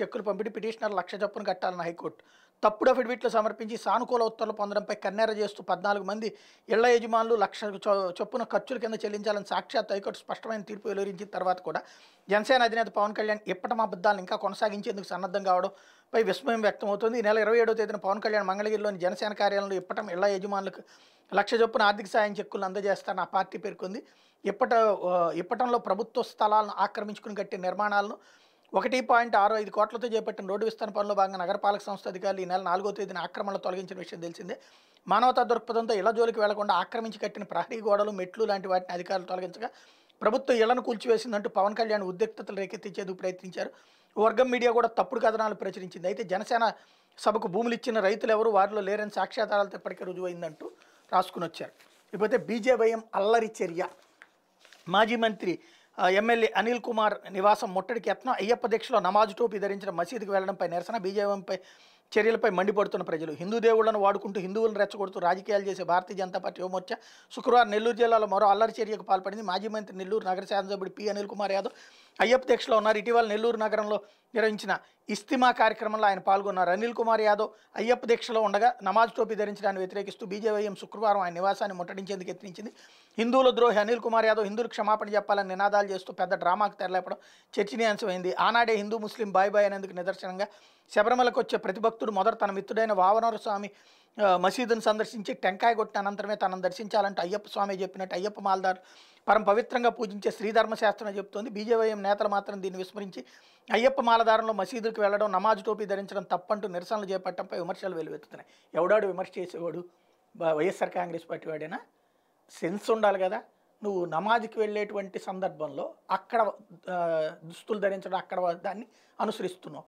చెక్కులు పంపిణీ పిటిషనర్ లక్ష చొప్పున కట్టాలని హైకోర్టు తప్పుడు అఫిడవిట్లు సమర్పించి సానుకూల ఉత్తర్వులు పొందడంపై కన్నెర చేస్తూ పద్నాలుగు మంది ఇళ్ల యజమానులు లక్ష చొప్పున ఖర్చుల కింద చెల్లించాలని సాక్షాత్ హైకోర్టు స్పష్టమైన తీర్పు వెలువరించిన తర్వాత కూడా జనసేన అధినేత పవన్ కళ్యాణ్ ఇప్పటి అబద్ధాలను ఇంకా కొనసాగించేందుకు సన్నద్ధం కావడంపై విస్మయం వ్యక్తమవుతుంది ఈ నెల ఇరవై ఏడవ తేదీన పవన్ కళ్యాణ్ మంగళగిరిలోని జనసేన కార్యాలయంలో ఇప్పటం ఇళ్ల యజమానులకు లక్ష చొప్పున ఆర్థిక సాయం చెక్కులు అందజేస్తారని ఆ పార్టీ పేర్కొంది ఇప్పట ఇప్పటంలో ప్రభుత్వ స్థలాలను ఆక్రమించుకుని కట్టే నిర్మాణాలను ఒకటి పాయింట్ ఆరు ఐదు కోట్లతో చేపట్టిన రోడ్డు విస్తరణ పనిలో భాగంగా నగరపాలక సంస్థ అధికారులు ఈ నెల నాలుగో తేదీన ఆక్రమణలు తొలగించిన విషయం తెలిసిందే మానవతా దృక్పథంతో ఇళ్ల జోలికి వెళ్లకుండా ఆక్రమించి కట్టిన ప్రహరీ గోడలు మెట్లు లాంటి వాటిని అధికారులు తొలగించగా ప్రభుత్వం ఇళ్లను కూల్చివేసిందంటూ పవన్ కళ్యాణ్ ఉద్రిక్తతలు రేకెత్తించేందుకు ప్రయత్నించారు వర్గం మీడియా కూడా తప్పుడు కథనాలు ప్రచురించింది అయితే జనసేన సభకు భూములు ఇచ్చిన రైతులు ఎవరు వారిలో లేరని సాక్ష్యాధారాలతో ఇప్పటికే రుజువైందంటూ రాసుకుని వచ్చారు ఇకపోతే బీజేవైఎం అల్లరి చర్య మాజీ మంత్రి ఎమ్మెల్యే అనిల్ కుమార్ నివాసం ముట్టడికి యత్నం అయ్యప్ప దీక్షలో నమాజ్ టోపీ ధరించిన మసీదుకు వెళ్లడంపై నిరసన బీజేపీపై చర్యలపై మండిపడుతున్న ప్రజలు హిందూ దేవుళ్లను వాడుకుంటూ హిందువులను రెచ్చగొడుతూ రాజకీయాలు చేసే భారతీయ జనతా పార్టీ యువమోర్చా శుక్రవారం నెల్లూరు జిల్లాలో మరో అల్లరి చర్యకు పాల్పడింది మాజీ మంత్రి నెల్లూరు నగర శాసనసభ్యుడు పి అనిల్ కుమార్ యాదవ్ అయ్యప్ప దీక్షలో ఉన్నారు ఇటీవల నెల్లూరు నగరంలో నిర్వహించిన ఇస్తిమా కార్యక్రమంలో ఆయన పాల్గొన్నారు అనిల్ కుమార్ యాదవ్ అయ్యప్ప దీక్షలో ఉండగా నమాజ్ టోపీ ధరించడాన్ని వ్యతిరేకిస్తూ బీజేవైఎం శుక్రవారం ఆయన నివాసాన్ని ముట్టడించేందుకు యత్నించింది హిందువుల ద్రోహి అనిల్ కుమార్ యాదవ్ హిందువులు క్షమాపణ చెప్పాలని నినాదాలు చేస్తూ పెద్ద డ్రామాకు తెరలేపడం చర్చనీయాంశమైంది ఆనాడే హిందూ ముస్లిం బాయ్ బాయ్ అనేందుకు నిదర్శనంగా శబరిమలకు వచ్చే ప్రతిభక్తులు భక్తుడు మొదట తన మిత్రుడైన వావనర స్వామి మసీదును సందర్శించి టెంకాయ కొట్టిన అనంతరమే తనను దర్శించాలంటే అయ్యప్ప స్వామి చెప్పినట్టు అయ్యప్ప మాల్దార్ పరం పవిత్రంగా పూజించే శ్రీధర్మశాస్త్రం చెప్తుంది బీజేవైఎం నేతలు మాత్రం దీన్ని విస్మరించి అయ్యప్ప మాలధారంలో మసీదుకు వెళ్లడం నమాజ్ టోపీ ధరించడం తప్పంటూ నిరసనలు చేపట్టడంపై విమర్శలు వెలువెత్తుతున్నాయి ఎవడాడు విమర్శ చేసేవాడు వైఎస్ఆర్ కాంగ్రెస్ పార్టీ వాడేనా సెన్స్ ఉండాలి కదా నువ్వు నమాజ్కి వెళ్ళేటువంటి సందర్భంలో అక్కడ దుస్తులు ధరించడం అక్కడ దాన్ని అనుసరిస్తున్నావు